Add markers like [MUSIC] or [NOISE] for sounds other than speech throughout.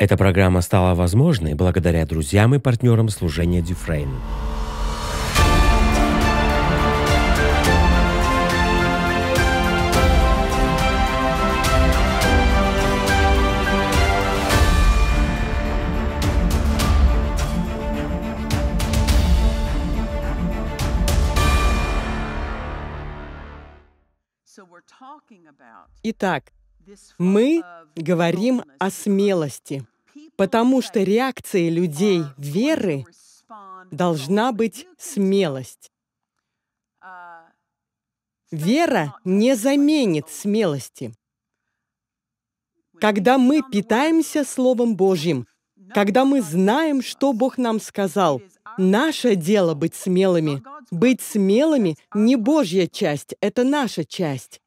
Эта программа стала возможной благодаря друзьям и партнерам служения Дюфрейн. Итак, мы говорим о смелости, потому что реакцией людей веры должна быть смелость. Вера не заменит смелости. Когда мы питаемся Словом Божьим, когда мы знаем, что Бог нам сказал, наше дело быть смелыми. Быть смелыми не Божья часть, это наша часть.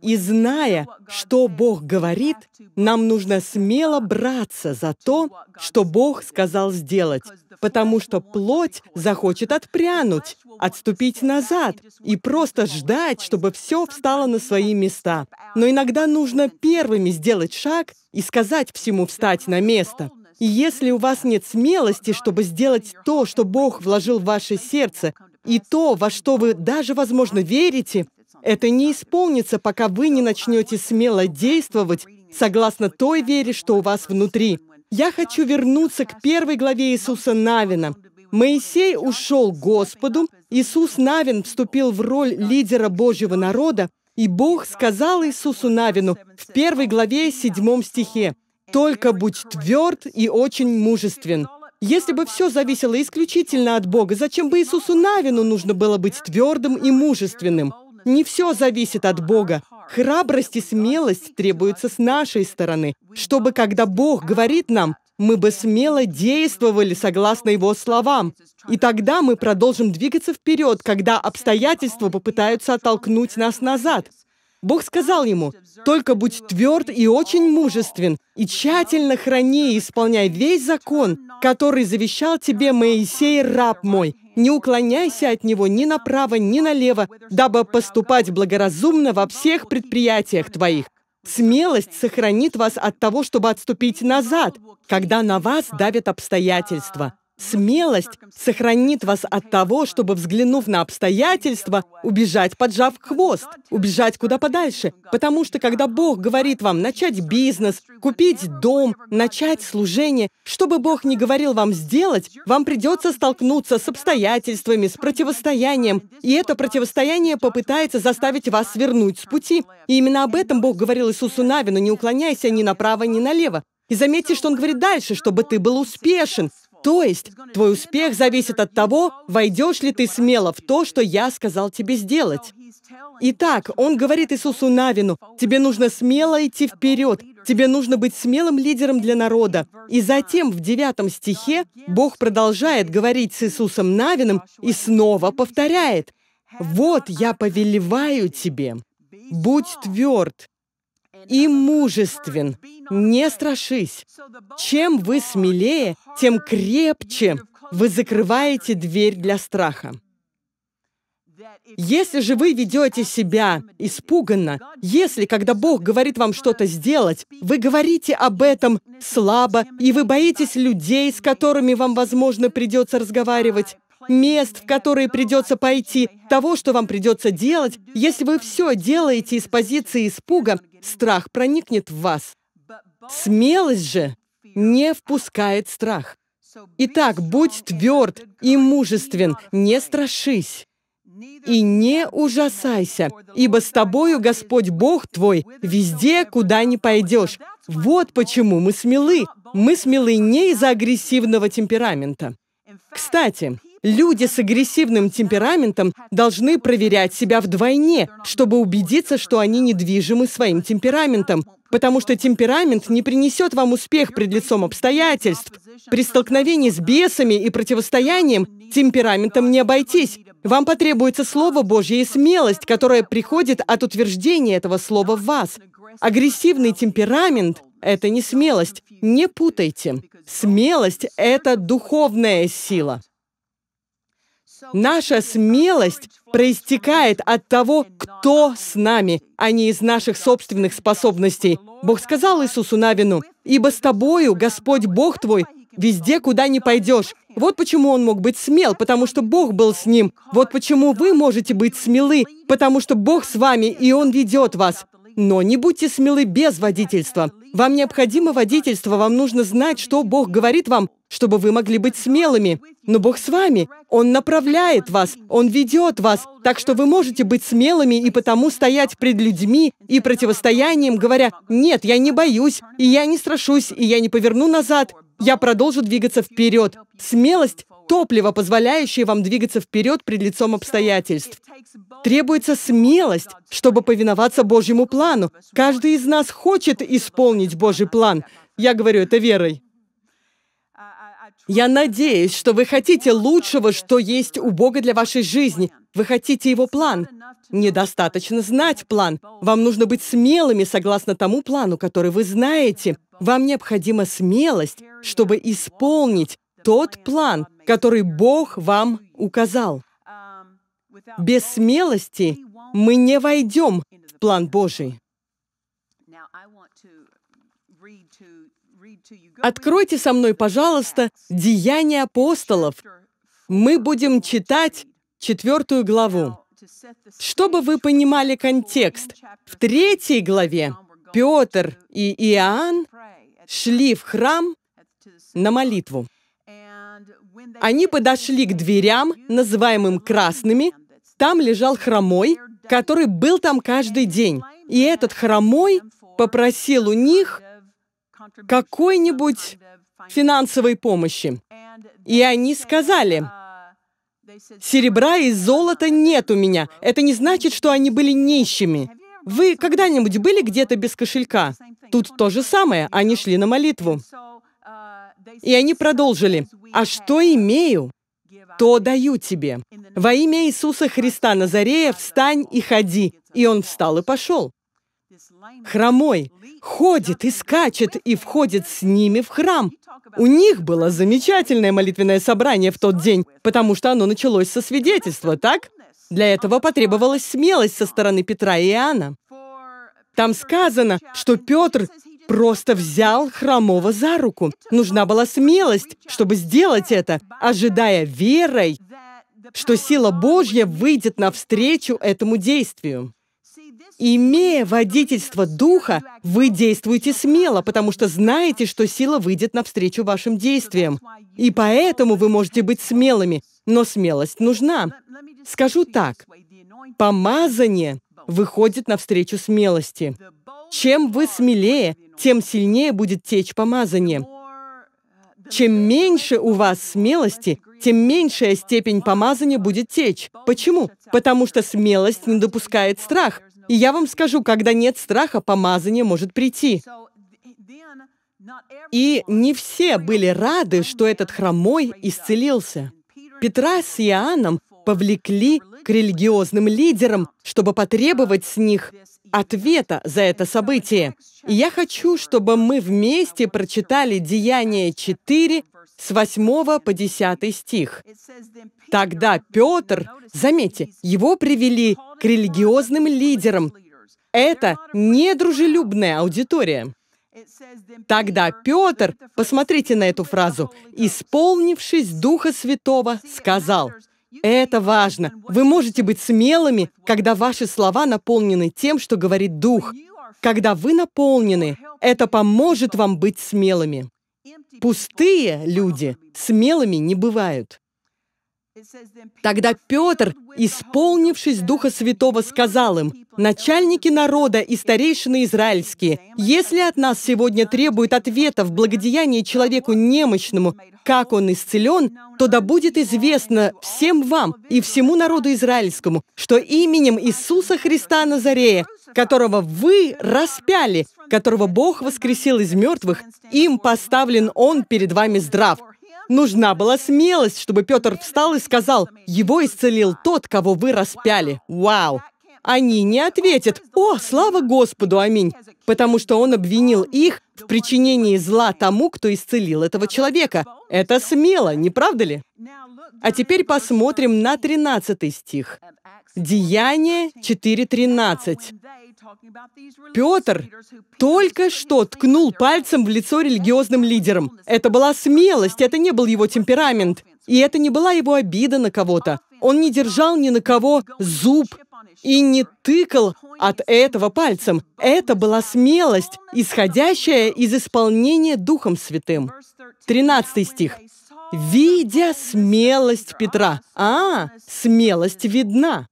И зная, что Бог говорит, нам нужно смело браться за то, что Бог сказал сделать, потому что плоть захочет отпрянуть, отступить назад и просто ждать, чтобы все встало на свои места. Но иногда нужно первыми сделать шаг и сказать всему встать на место. И если у вас нет смелости, чтобы сделать то, что Бог вложил в ваше сердце, и то, во что вы даже, возможно, верите, это не исполнится, пока вы не начнете смело действовать согласно той вере, что у вас внутри. Я хочу вернуться к первой главе Иисуса Навина. Моисей ушел к Господу, Иисус Навин вступил в роль лидера Божьего народа, и Бог сказал Иисусу Навину в первой главе седьмом стихе, «Только будь тверд и очень мужествен». Если бы все зависело исключительно от Бога, зачем бы Иисусу Навину нужно было быть твердым и мужественным? Не все зависит от Бога. Храбрость и смелость требуются с нашей стороны, чтобы, когда Бог говорит нам, мы бы смело действовали согласно Его словам. И тогда мы продолжим двигаться вперед, когда обстоятельства попытаются оттолкнуть нас назад. Бог сказал ему, «Только будь тверд и очень мужествен, и тщательно храни и исполняй весь закон, который завещал тебе Моисей, раб мой, не уклоняйся от него ни направо, ни налево, дабы поступать благоразумно во всех предприятиях твоих. Смелость сохранит вас от того, чтобы отступить назад, когда на вас давят обстоятельства. Смелость сохранит вас от того, чтобы, взглянув на обстоятельства, убежать, поджав хвост, убежать куда подальше. Потому что, когда Бог говорит вам начать бизнес, купить дом, начать служение, что бы Бог ни говорил вам сделать, вам придется столкнуться с обстоятельствами, с противостоянием. И это противостояние попытается заставить вас свернуть с пути. И именно об этом Бог говорил Иисусу Навину, не уклоняйся ни направо, ни налево. И заметьте, что он говорит дальше, чтобы ты был успешен. То есть твой успех зависит от того, войдешь ли ты смело в то, что я сказал тебе сделать. Итак, он говорит Иисусу Навину, тебе нужно смело идти вперед, тебе нужно быть смелым лидером для народа. И затем в девятом стихе Бог продолжает говорить с Иисусом Навином и снова повторяет, «Вот я повелеваю тебе, будь тверд, и мужествен. Не страшись. Чем вы смелее, тем крепче вы закрываете дверь для страха. Если же вы ведете себя испуганно, если, когда Бог говорит вам что-то сделать, вы говорите об этом слабо, и вы боитесь людей, с которыми вам, возможно, придется разговаривать, мест, в которые придется пойти, того, что вам придется делать, если вы все делаете из позиции испуга, страх проникнет в вас. Смелость же не впускает страх. Итак, будь тверд и мужествен, не страшись и не ужасайся, ибо с тобою Господь Бог твой везде, куда не пойдешь. Вот почему мы смелы. Мы смелы не из-за агрессивного темперамента. Кстати, Люди с агрессивным темпераментом должны проверять себя вдвойне, чтобы убедиться, что они недвижимы своим темпераментом, потому что темперамент не принесет вам успех пред лицом обстоятельств. При столкновении с бесами и противостоянием темпераментом не обойтись. Вам потребуется Слово Божье и смелость, которая приходит от утверждения этого слова в вас. Агрессивный темперамент – это не смелость. Не путайте. Смелость – это духовная сила. Наша смелость проистекает от того, кто с нами, а не из наших собственных способностей. Бог сказал Иисусу Навину, «Ибо с тобою Господь Бог твой везде, куда не пойдешь». Вот почему он мог быть смел, потому что Бог был с ним. Вот почему вы можете быть смелы, потому что Бог с вами, и Он ведет вас. Но не будьте смелы без водительства. Вам необходимо водительство, вам нужно знать, что Бог говорит вам, чтобы вы могли быть смелыми. Но Бог с вами. Он направляет вас, Он ведет вас, так что вы можете быть смелыми и потому стоять пред людьми и противостоянием, говоря, «Нет, я не боюсь, и я не страшусь, и я не поверну назад, я продолжу двигаться вперед». Смелость топливо, позволяющее вам двигаться вперед пред лицом обстоятельств. Требуется смелость, чтобы повиноваться Божьему плану. Каждый из нас хочет исполнить Божий план. Я говорю это верой. Я надеюсь, что вы хотите лучшего, что есть у Бога для вашей жизни. Вы хотите Его план. Недостаточно знать план. Вам нужно быть смелыми согласно тому плану, который вы знаете. Вам необходима смелость, чтобы исполнить тот план, который Бог вам указал. Без смелости мы не войдем в план Божий. Откройте со мной, пожалуйста, «Деяния апостолов». Мы будем читать четвертую главу. Чтобы вы понимали контекст, в третьей главе Петр и Иоанн шли в храм на молитву. Они подошли к дверям, называемым красными. Там лежал хромой, который был там каждый день. И этот хромой попросил у них какой-нибудь финансовой помощи. И они сказали, «Серебра и золота нет у меня». Это не значит, что они были нищими. Вы когда-нибудь были где-то без кошелька? Тут то же самое, они шли на молитву. И они продолжили, «А что имею, то даю тебе. Во имя Иисуса Христа Назарея встань и ходи». И он встал и пошел. Хромой ходит и скачет и входит с ними в храм. У них было замечательное молитвенное собрание в тот день, потому что оно началось со свидетельства, так? Для этого потребовалась смелость со стороны Петра и Иоанна. Там сказано, что Петр просто взял хромого за руку. Нужна была смелость, чтобы сделать это, ожидая верой, что сила Божья выйдет навстречу этому действию. Имея водительство Духа, вы действуете смело, потому что знаете, что сила выйдет навстречу вашим действиям. И поэтому вы можете быть смелыми, но смелость нужна. Скажу так, помазание выходит навстречу смелости. Чем вы смелее, тем сильнее будет течь помазание. Чем меньше у вас смелости, тем меньшая степень помазания будет течь. Почему? Потому что смелость не допускает страх. И я вам скажу, когда нет страха, помазание может прийти. И не все были рады, что этот хромой исцелился. Петра с Иоанном повлекли к религиозным лидерам, чтобы потребовать с них ответа за это событие. И я хочу, чтобы мы вместе прочитали Деяние 4 с 8 по 10 стих. Тогда Петр, заметьте, его привели к религиозным лидерам. Это недружелюбная аудитория. Тогда Петр, посмотрите на эту фразу, исполнившись Духа Святого, сказал, это важно. Вы можете быть смелыми, когда ваши слова наполнены тем, что говорит Дух. Когда вы наполнены, это поможет вам быть смелыми. Пустые люди смелыми не бывают. Тогда Петр, исполнившись Духа Святого, сказал им, «Начальники народа и старейшины израильские, если от нас сегодня требуют ответа в благодеянии человеку немощному, как он исцелен, то да будет известно всем вам и всему народу израильскому, что именем Иисуса Христа Назарея, которого вы распяли, которого Бог воскресил из мертвых, им поставлен Он перед вами здрав. Нужна была смелость, чтобы Петр встал и сказал, «Его исцелил тот, кого вы распяли». Вау! Они не ответят «О, слава Господу, аминь», потому что он обвинил их в причинении зла тому, кто исцелил этого человека. Это смело, не правда ли? А теперь посмотрим на 13 стих. Деяние 4.13. Петр только что ткнул пальцем в лицо религиозным лидерам. Это была смелость, это не был его темперамент. И это не была его обида на кого-то. Он не держал ни на кого зуб и не тыкал от этого пальцем. Это была смелость, исходящая из исполнения Духом Святым. 13 стих. «Видя смелость Петра». А, смелость видна.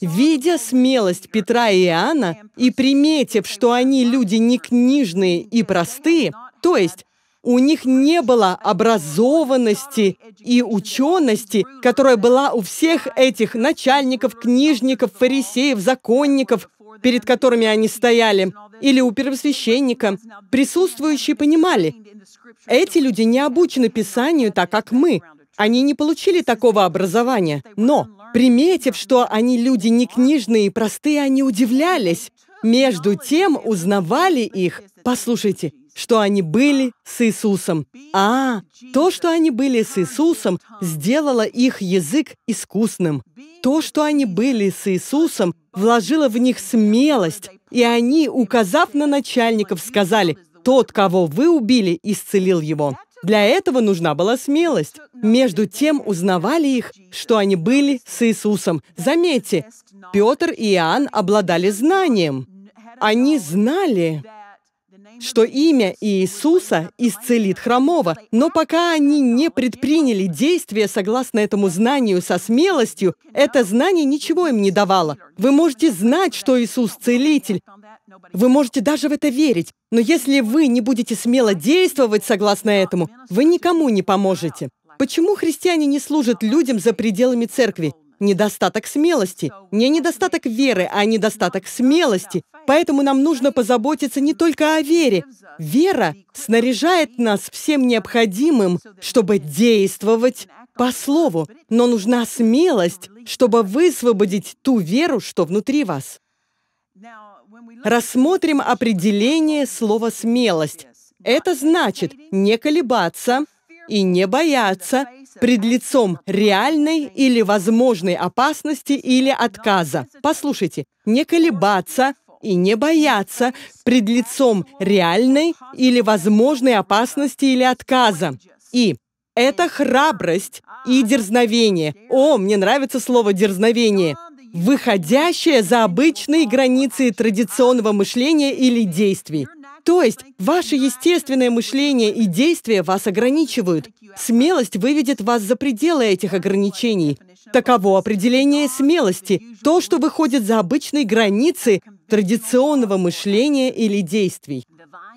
Видя смелость Петра и Иоанна и приметив, что они люди не книжные и простые, то есть у них не было образованности и учености, которая была у всех этих начальников, книжников, фарисеев, законников, перед которыми они стояли, или у первосвященника. Присутствующие понимали, эти люди не обучены Писанию так, как мы. Они не получили такого образования. Но Приметив, что они люди не книжные и простые, они удивлялись. Между тем узнавали их. Послушайте, что они были с Иисусом. А, то, что они были с Иисусом, сделало их язык искусным. То, что они были с Иисусом, вложило в них смелость, и они, указав на начальников, сказали, «Тот, кого вы убили, исцелил его». Для этого нужна была смелость. Между тем узнавали их, что они были с Иисусом. Заметьте, Петр и Иоанн обладали знанием. Они знали, что имя Иисуса исцелит хромого. Но пока они не предприняли действия согласно этому знанию со смелостью, это знание ничего им не давало. Вы можете знать, что Иисус целитель. Вы можете даже в это верить. Но если вы не будете смело действовать согласно этому, вы никому не поможете. Почему христиане не служат людям за пределами церкви? недостаток смелости. Не недостаток веры, а недостаток смелости. Поэтому нам нужно позаботиться не только о вере. Вера снаряжает нас всем необходимым, чтобы действовать по слову. Но нужна смелость, чтобы высвободить ту веру, что внутри вас. Рассмотрим определение слова «смелость». Это значит не колебаться – и не бояться пред лицом реальной или возможной опасности или отказа. Послушайте, не колебаться и не бояться пред лицом реальной или возможной опасности или отказа. И это храбрость и дерзновение. О, мне нравится слово «дерзновение» выходящее за обычные границы традиционного мышления или действий. То есть ваше естественное мышление и действия вас ограничивают. Смелость выведет вас за пределы этих ограничений. Таково определение смелости, то, что выходит за обычные границы традиционного мышления или действий.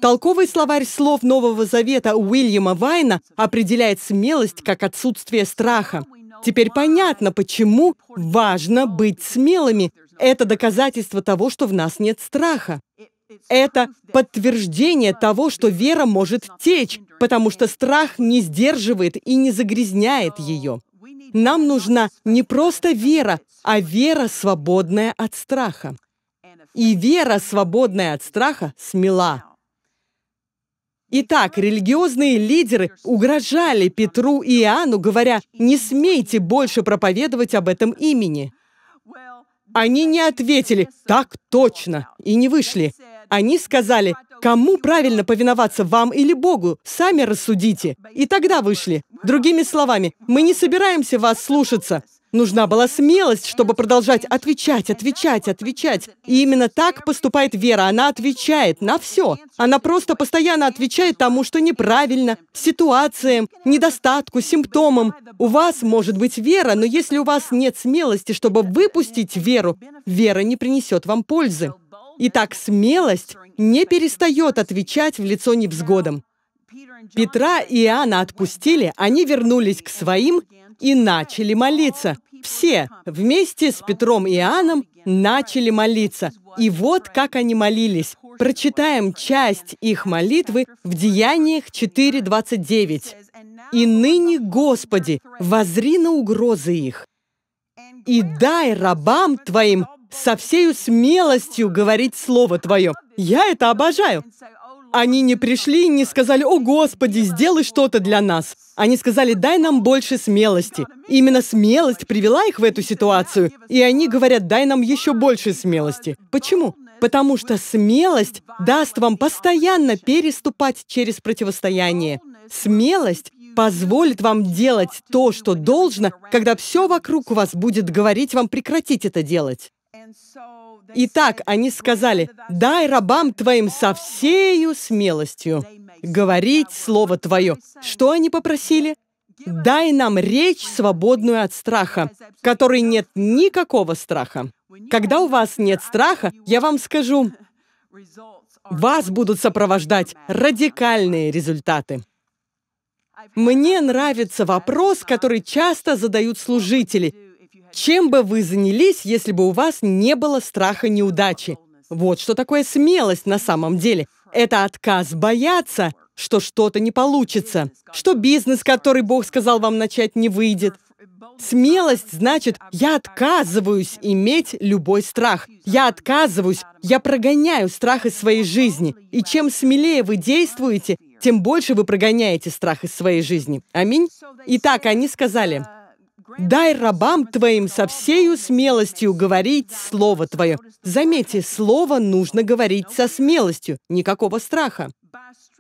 Толковый словарь слов Нового Завета Уильяма Вайна определяет смелость как отсутствие страха. Теперь понятно, почему важно быть смелыми. Это доказательство того, что в нас нет страха это подтверждение того, что вера может течь, потому что страх не сдерживает и не загрязняет ее. Нам нужна не просто вера, а вера, свободная от страха. И вера, свободная от страха, смела. Итак, религиозные лидеры угрожали Петру и Иоанну, говоря, «Не смейте больше проповедовать об этом имени». Они не ответили «Так точно» и не вышли. Они сказали, кому правильно повиноваться, вам или Богу, сами рассудите. И тогда вышли. Другими словами, мы не собираемся вас слушаться. Нужна была смелость, чтобы продолжать отвечать, отвечать, отвечать. И именно так поступает вера. Она отвечает на все. Она просто постоянно отвечает тому, что неправильно, ситуациям, недостатку, симптомам. У вас может быть вера, но если у вас нет смелости, чтобы выпустить веру, вера не принесет вам пользы. Итак, смелость не перестает отвечать в лицо невзгодам. Петра и Иоанна отпустили, они вернулись к своим и начали молиться. Все вместе с Петром и Иоанном начали молиться. И вот как они молились. Прочитаем часть их молитвы в Деяниях 4.29. «И ныне, Господи, возри на угрозы их, и дай рабам Твоим со всею смелостью говорить Слово Твое. Я это обожаю. Они не пришли и не сказали, «О, Господи, сделай что-то для нас». Они сказали, «Дай нам больше смелости». именно смелость привела их в эту ситуацию, и они говорят, «Дай нам еще больше смелости». Почему? Потому что смелость даст вам постоянно переступать через противостояние. Смелость позволит вам делать то, что должно, когда все вокруг вас будет говорить вам прекратить это делать. Итак, они сказали, «Дай рабам твоим со всею смелостью говорить слово твое». Что они попросили? «Дай нам речь, свободную от страха, которой нет никакого страха». Когда у вас нет страха, я вам скажу, [LAUGHS] вас будут сопровождать радикальные результаты. Мне нравится вопрос, который часто задают служители, чем бы вы занялись, если бы у вас не было страха неудачи? Вот что такое смелость на самом деле. Это отказ бояться, что что-то не получится, что бизнес, который Бог сказал вам начать, не выйдет. Смелость значит, я отказываюсь иметь любой страх. Я отказываюсь, я прогоняю страх из своей жизни. И чем смелее вы действуете, тем больше вы прогоняете страх из своей жизни. Аминь. Итак, они сказали, Дай рабам твоим со всею смелостью говорить слово твое. Заметьте, слово нужно говорить со смелостью, никакого страха.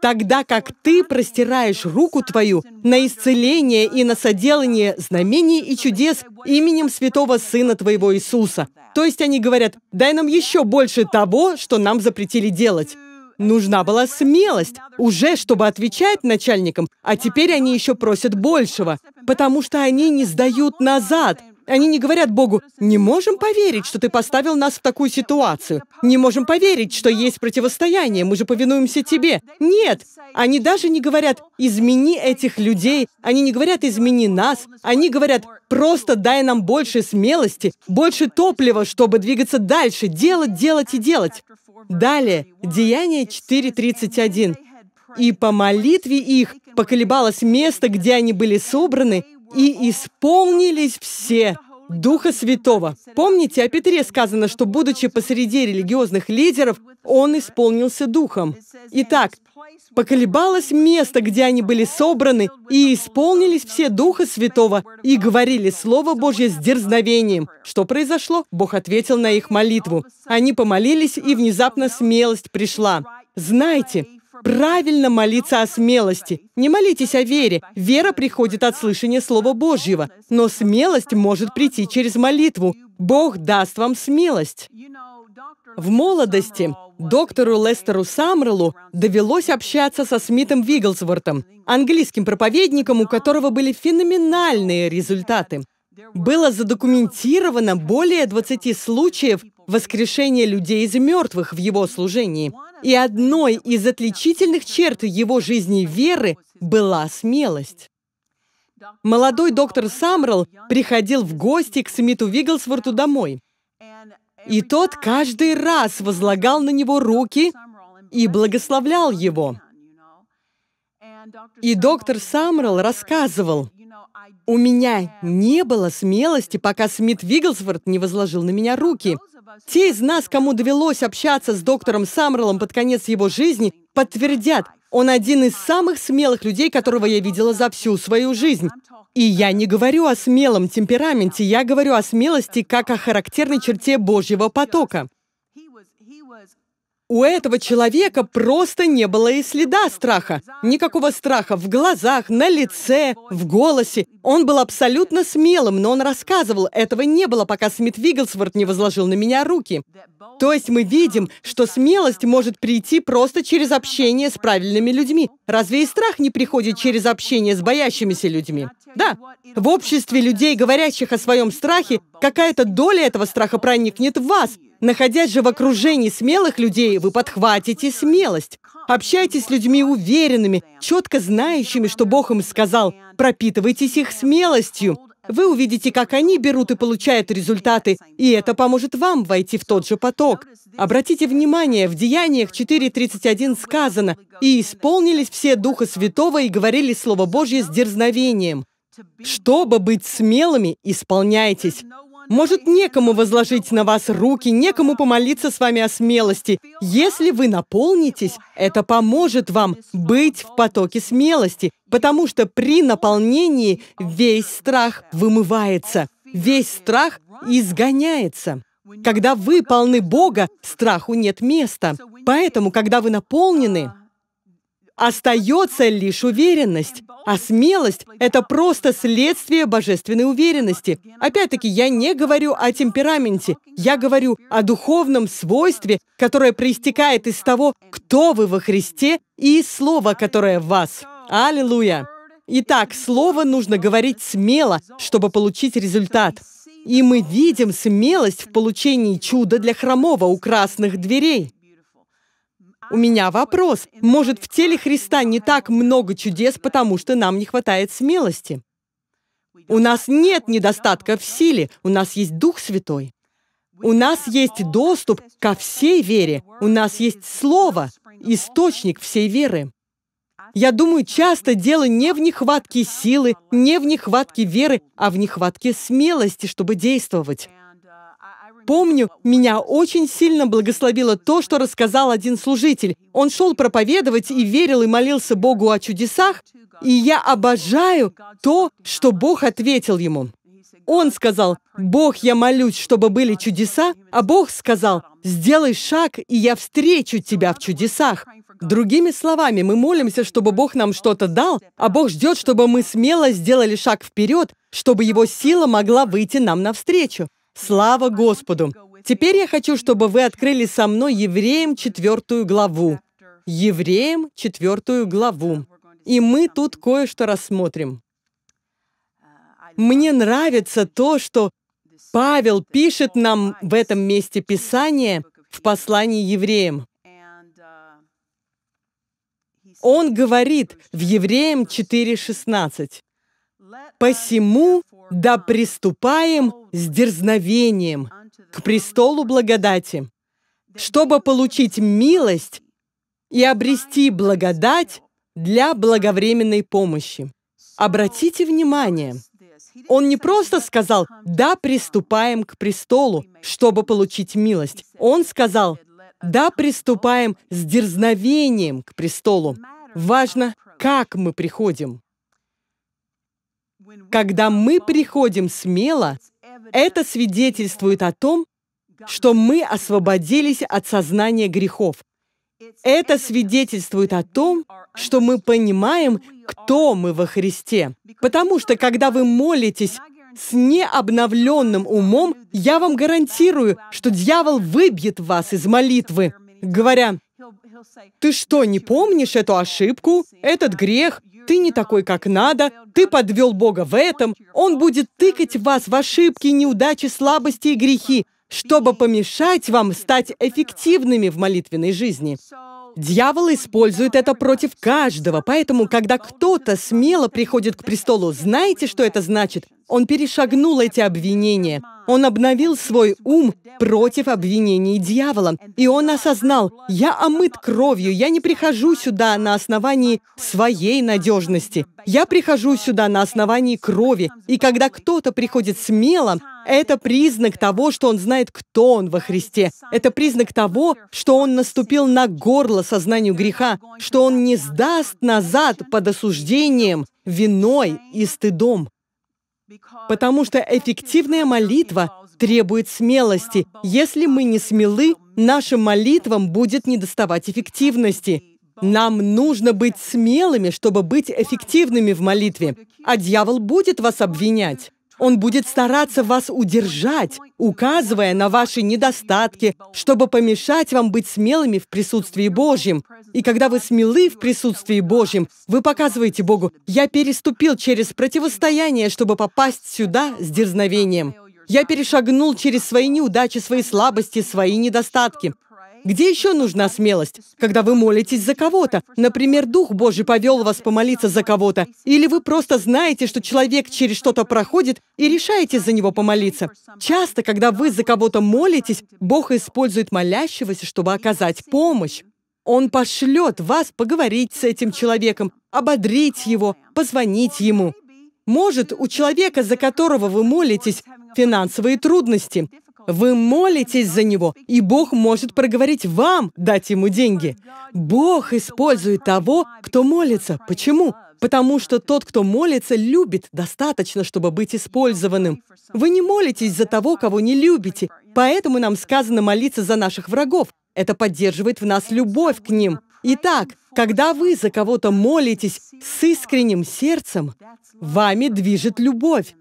Тогда как ты простираешь руку твою на исцеление и на соделание знамений и чудес именем святого Сына твоего Иисуса. То есть они говорят, дай нам еще больше того, что нам запретили делать. Нужна была смелость уже, чтобы отвечать начальникам, а теперь они еще просят большего, потому что они не сдают назад. Они не говорят Богу, не можем поверить, что ты поставил нас в такую ситуацию. Не можем поверить, что есть противостояние, мы же повинуемся тебе. Нет, они даже не говорят, измени этих людей, они не говорят, измени нас, они говорят, просто дай нам больше смелости, больше топлива, чтобы двигаться дальше, делать, делать и делать. Далее, Деяние 4.31. «И по молитве их поколебалось место, где они были собраны, и исполнились все Духа Святого. Помните, о Петре сказано, что, будучи посреди религиозных лидеров, он исполнился духом. Итак, поколебалось место, где они были собраны, и исполнились все Духа Святого, и говорили Слово Божье с дерзновением. Что произошло? Бог ответил на их молитву. Они помолились, и внезапно смелость пришла. Знаете, правильно молиться о смелости. Не молитесь о вере. Вера приходит от слышания Слова Божьего. Но смелость может прийти через молитву. Бог даст вам смелость. В молодости доктору Лестеру Самрелу довелось общаться со Смитом Вигглсвортом, английским проповедником, у которого были феноменальные результаты. Было задокументировано более 20 случаев воскрешения людей из мертвых в его служении. И одной из отличительных черт его жизни и веры была смелость. Молодой доктор Самрел приходил в гости к Смиту Вигглсворту домой – и тот каждый раз возлагал на него руки и благословлял его. И доктор Самрел рассказывал, «У меня не было смелости, пока Смит Вигглсворт не возложил на меня руки. Те из нас, кому довелось общаться с доктором Самрелом под конец его жизни, подтвердят, он один из самых смелых людей, которого я видела за всю свою жизнь. И я не говорю о смелом темпераменте, я говорю о смелости как о характерной черте Божьего потока. У этого человека просто не было и следа страха. Никакого страха в глазах, на лице, в голосе. Он был абсолютно смелым, но он рассказывал, этого не было, пока Смит Вигглсворт не возложил на меня руки. То есть мы видим, что смелость может прийти просто через общение с правильными людьми. Разве и страх не приходит через общение с боящимися людьми? Да. В обществе людей, говорящих о своем страхе, какая-то доля этого страха проникнет в вас, Находясь же в окружении смелых людей, вы подхватите смелость. Общайтесь с людьми уверенными, четко знающими, что Бог им сказал. Пропитывайтесь их смелостью. Вы увидите, как они берут и получают результаты, и это поможет вам войти в тот же поток. Обратите внимание, в Деяниях 4.31 сказано, «И исполнились все Духа Святого и говорили Слово Божье с дерзновением». Чтобы быть смелыми, исполняйтесь. Может, некому возложить на вас руки, некому помолиться с вами о смелости. Если вы наполнитесь, это поможет вам быть в потоке смелости, потому что при наполнении весь страх вымывается, весь страх изгоняется. Когда вы полны Бога, страху нет места. Поэтому, когда вы наполнены, Остается лишь уверенность. А смелость — это просто следствие божественной уверенности. Опять-таки, я не говорю о темпераменте. Я говорю о духовном свойстве, которое проистекает из того, кто вы во Христе и Слово, которое в вас. Аллилуйя! Итак, слово нужно говорить смело, чтобы получить результат. И мы видим смелость в получении чуда для хромого у красных дверей. У меня вопрос. Может, в теле Христа не так много чудес, потому что нам не хватает смелости? У нас нет недостатка в силе, у нас есть Дух Святой. У нас есть доступ ко всей вере. У нас есть Слово, источник всей веры. Я думаю, часто дело не в нехватке силы, не в нехватке веры, а в нехватке смелости, чтобы действовать. Помню, меня очень сильно благословило то, что рассказал один служитель. Он шел проповедовать и верил и молился Богу о чудесах, и я обожаю то, что Бог ответил ему. Он сказал, «Бог, я молюсь, чтобы были чудеса», а Бог сказал, «Сделай шаг, и я встречу тебя в чудесах». Другими словами, мы молимся, чтобы Бог нам что-то дал, а Бог ждет, чтобы мы смело сделали шаг вперед, чтобы Его сила могла выйти нам навстречу. Слава Господу! Теперь я хочу, чтобы вы открыли со мной Евреям четвертую главу. Евреям четвертую главу. И мы тут кое-что рассмотрим. Мне нравится то, что Павел пишет нам в этом месте Писания в послании евреям. Он говорит в Евреям 4.16. Посему да приступаем с дерзновением к престолу благодати, чтобы получить милость и обрести благодать для благовременной помощи. Обратите внимание, он не просто сказал «Да, приступаем к престолу, чтобы получить милость». Он сказал «Да, приступаем с дерзновением к престолу». Важно, как мы приходим. Когда мы приходим смело, это свидетельствует о том, что мы освободились от сознания грехов. Это свидетельствует о том, что мы понимаем, кто мы во Христе. Потому что, когда вы молитесь с необновленным умом, я вам гарантирую, что дьявол выбьет вас из молитвы, говоря, «Ты что, не помнишь эту ошибку, этот грех? ты не такой, как надо, ты подвел Бога в этом, Он будет тыкать вас в ошибки, неудачи, слабости и грехи, чтобы помешать вам стать эффективными в молитвенной жизни. Дьявол использует это против каждого, поэтому, когда кто-то смело приходит к престолу, знаете, что это значит? Он перешагнул эти обвинения. Он обновил свой ум против обвинений дьявола. И он осознал, я омыт кровью, я не прихожу сюда на основании своей надежности. Я прихожу сюда на основании крови. И когда кто-то приходит смело, это признак того, что он знает, кто он во Христе. Это признак того, что он наступил на горло сознанию греха, что он не сдаст назад под осуждением, виной и стыдом. Потому что эффективная молитва требует смелости. Если мы не смелы, нашим молитвам будет недоставать эффективности. Нам нужно быть смелыми, чтобы быть эффективными в молитве, а дьявол будет вас обвинять. Он будет стараться вас удержать, указывая на ваши недостатки, чтобы помешать вам быть смелыми в присутствии Божьем. И когда вы смелы в присутствии Божьем, вы показываете Богу, «Я переступил через противостояние, чтобы попасть сюда с дерзновением. Я перешагнул через свои неудачи, свои слабости, свои недостатки. Где еще нужна смелость? Когда вы молитесь за кого-то. Например, Дух Божий повел вас помолиться за кого-то. Или вы просто знаете, что человек через что-то проходит и решаете за него помолиться. Часто, когда вы за кого-то молитесь, Бог использует молящегося, чтобы оказать помощь. Он пошлет вас поговорить с этим человеком, ободрить его, позвонить ему. Может, у человека, за которого вы молитесь, финансовые трудности. Вы молитесь за него, и Бог может проговорить вам, дать ему деньги. Бог использует того, кто молится. Почему? Потому что тот, кто молится, любит достаточно, чтобы быть использованным. Вы не молитесь за того, кого не любите, поэтому нам сказано молиться за наших врагов. Это поддерживает в нас любовь к ним. Итак, когда вы за кого-то молитесь с искренним сердцем, вами движет любовь.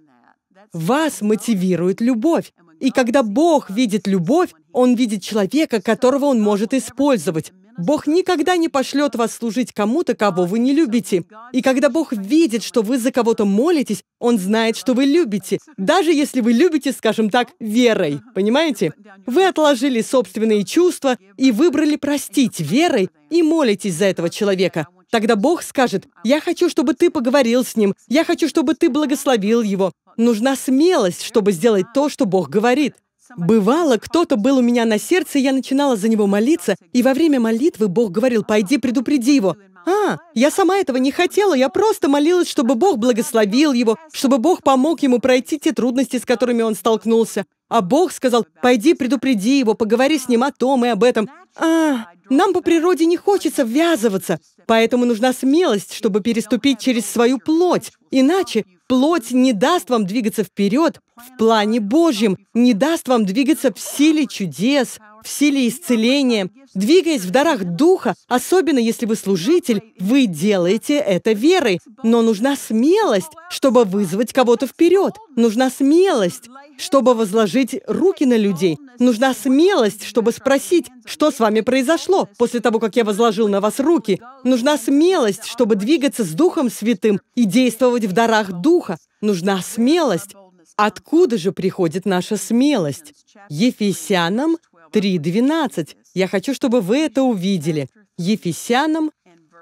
Вас мотивирует любовь. И когда Бог видит любовь, Он видит человека, которого Он может использовать. Бог никогда не пошлет вас служить кому-то, кого вы не любите. И когда Бог видит, что вы за кого-то молитесь, Он знает, что вы любите, даже если вы любите, скажем так, верой. Понимаете? Вы отложили собственные чувства и выбрали простить верой и молитесь за этого человека. Тогда Бог скажет, «Я хочу, чтобы ты поговорил с ним, я хочу, чтобы ты благословил его, Нужна смелость, чтобы сделать то, что Бог говорит. Бывало, кто-то был у меня на сердце, я начинала за него молиться, и во время молитвы Бог говорил, «Пойди, предупреди его». А, я сама этого не хотела, я просто молилась, чтобы Бог благословил его, чтобы Бог помог ему пройти те трудности, с которыми он столкнулся. А Бог сказал, «Пойди, предупреди его, поговори с ним о том и об этом». А, нам по природе не хочется ввязываться, поэтому нужна смелость, чтобы переступить через свою плоть. Иначе Плоть не даст вам двигаться вперед в плане Божьем, не даст вам двигаться в силе чудес, в силе исцеления. Двигаясь в дарах Духа, особенно если вы служитель, вы делаете это верой. Но нужна смелость, чтобы вызвать кого-то вперед. Нужна смелость, чтобы возложить руки на людей. Нужна смелость, чтобы спросить, что с вами произошло после того, как я возложил на вас руки. Нужна смелость, чтобы двигаться с Духом Святым и действовать в дарах Духа. Нужна смелость. Откуда же приходит наша смелость? Ефесянам 3.12. Я хочу, чтобы вы это увидели. Ефесянам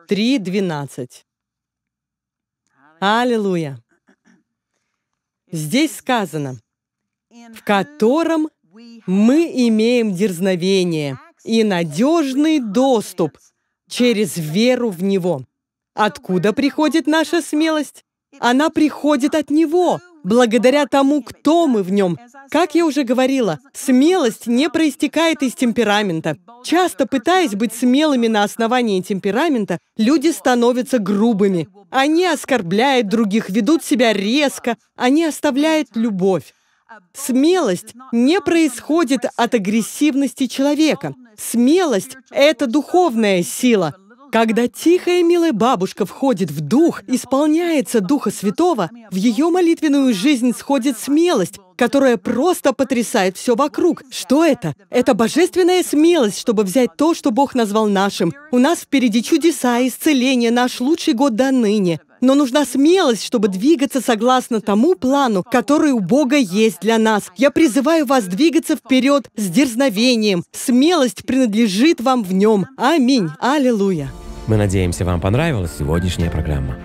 3.12. Аллилуйя! Здесь сказано, в котором мы имеем дерзновение и надежный доступ через веру в Него. Откуда приходит наша смелость? Она приходит от Него, благодаря тому, кто мы в нем. Как я уже говорила, смелость не проистекает из темперамента. Часто пытаясь быть смелыми на основании темперамента, люди становятся грубыми. Они оскорбляют других, ведут себя резко, они оставляют любовь. Смелость не происходит от агрессивности человека. Смелость – это духовная сила – когда тихая милая бабушка входит в дух, исполняется Духа Святого, в ее молитвенную жизнь сходит смелость, которая просто потрясает все вокруг. Что это? Это божественная смелость, чтобы взять то, что Бог назвал нашим. У нас впереди чудеса, исцеление, наш лучший год до ныне. Но нужна смелость, чтобы двигаться согласно тому плану, который у Бога есть для нас. Я призываю вас двигаться вперед с дерзновением. Смелость принадлежит вам в нем. Аминь. Аллилуйя. Мы надеемся, вам понравилась сегодняшняя программа.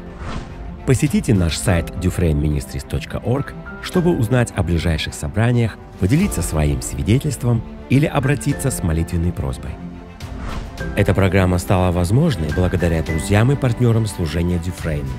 Посетите наш сайт dufrainministries.org, чтобы узнать о ближайших собраниях, поделиться своим свидетельством или обратиться с молитвенной просьбой. Эта программа стала возможной благодаря друзьям и партнерам служения Дюфрейну.